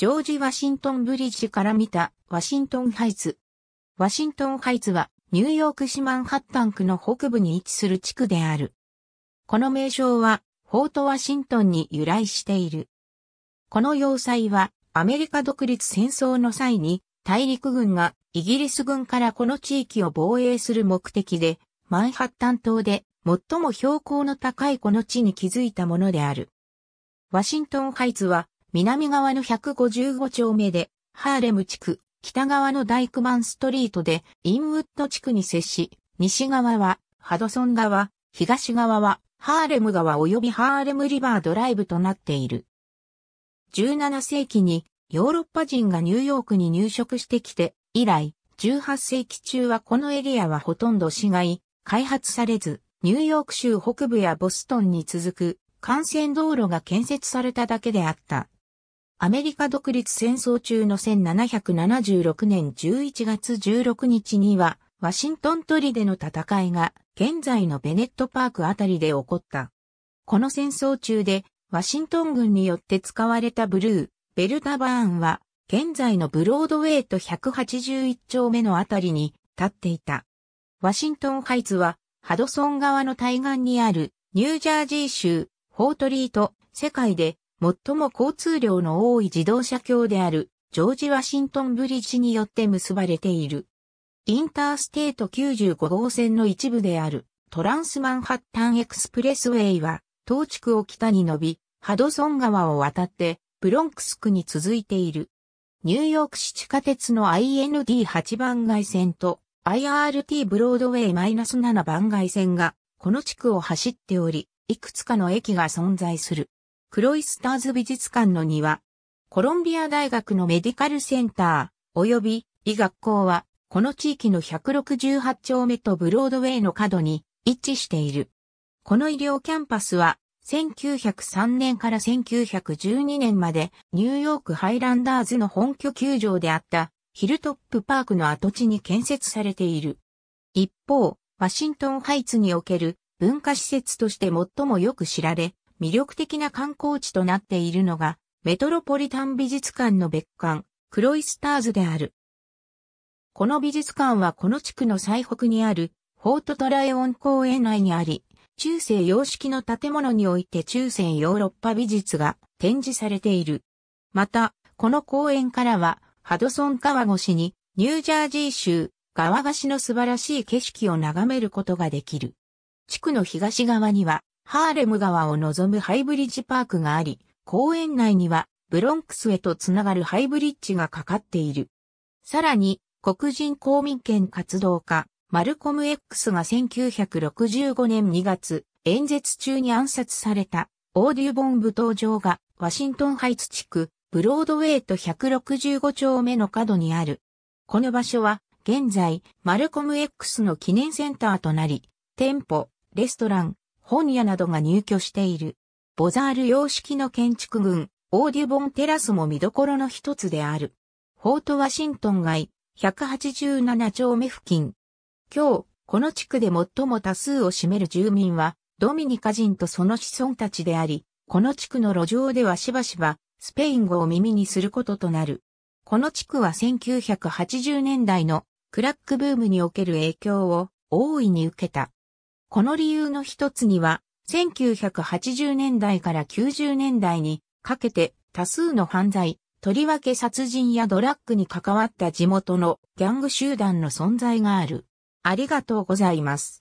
ジョージ・ワシントン・ブリッジから見たワシントン・ハイツ。ワシントン・ハイツはニューヨーク市マンハッタン区の北部に位置する地区である。この名称はフォート・ワシントンに由来している。この要塞はアメリカ独立戦争の際に大陸軍がイギリス軍からこの地域を防衛する目的でマンハッタン島で最も標高の高いこの地に築いたものである。ワシントンハイツは南側の155丁目で、ハーレム地区、北側のダイクマンストリートで、インウッド地区に接し、西側は、ハドソン側、東側は、ハーレム側及びハーレムリバードライブとなっている。17世紀に、ヨーロッパ人がニューヨークに入植してきて、以来、18世紀中はこのエリアはほとんど市街、開発されず、ニューヨーク州北部やボストンに続く、幹線道路が建設されただけであった。アメリカ独立戦争中の1776年11月16日には、ワシントントリでの戦いが、現在のベネットパークあたりで起こった。この戦争中で、ワシントン軍によって使われたブルー、ベルタバーンは、現在のブロードウェイと181丁目のあたりに立っていた。ワシントンハイツは、ハドソン川の対岸にある、ニュージャージー州、フォートリーと世界で最も交通量の多い自動車橋であるジョージ・ワシントン・ブリッジによって結ばれている。インターステート95号線の一部であるトランスマンハッタンエクスプレスウェイは、東地区を北に伸び、ハドソン川を渡ってブロンクス区に続いている。ニューヨーク市地下鉄の IND8 番街線と IRT ブロードウェイ -7 番街線がこの地区を走っており、いくつかの駅が存在する。クロイスターズ美術館の庭、コロンビア大学のメディカルセンター、及び、医学校は、この地域の168丁目とブロードウェイの角に一致している。この医療キャンパスは、1903年から1912年までニューヨークハイランダーズの本拠球場であったヒルトップパークの跡地に建設されている。一方、ワシントンハイツにおける文化施設として最もよく知られ、魅力的な観光地となっているのが、メトロポリタン美術館の別館、クロイスターズである。この美術館はこの地区の最北にある、フォートトライオン公園内にあり、中世様式の建物において中世ヨーロッパ美術が展示されている。また、この公園からは、ハドソン川越しに、ニュージャージー州、川越しの素晴らしい景色を眺めることができる。地区の東側には、ハーレム川を望むハイブリッジパークがあり、公園内にはブロンクスへとつながるハイブリッジがかかっている。さらに、黒人公民権活動家、マルコム X が1965年2月、演説中に暗殺された、オーデュボン舞踏場が、ワシントンハイツ地区、ブロードウェイと165丁目の角にある。この場所は、現在、マルコム X の記念センターとなり、店舗、レストラン、本屋などが入居している。ボザール様式の建築群、オーディボンテラスも見どころの一つである。フォートワシントン街、187丁目付近。今日、この地区で最も多数を占める住民は、ドミニカ人とその子孫たちであり、この地区の路上ではしばしば、スペイン語を耳にすることとなる。この地区は1980年代のクラックブームにおける影響を大いに受けた。この理由の一つには、1980年代から90年代にかけて多数の犯罪、とりわけ殺人やドラッグに関わった地元のギャング集団の存在がある。ありがとうございます。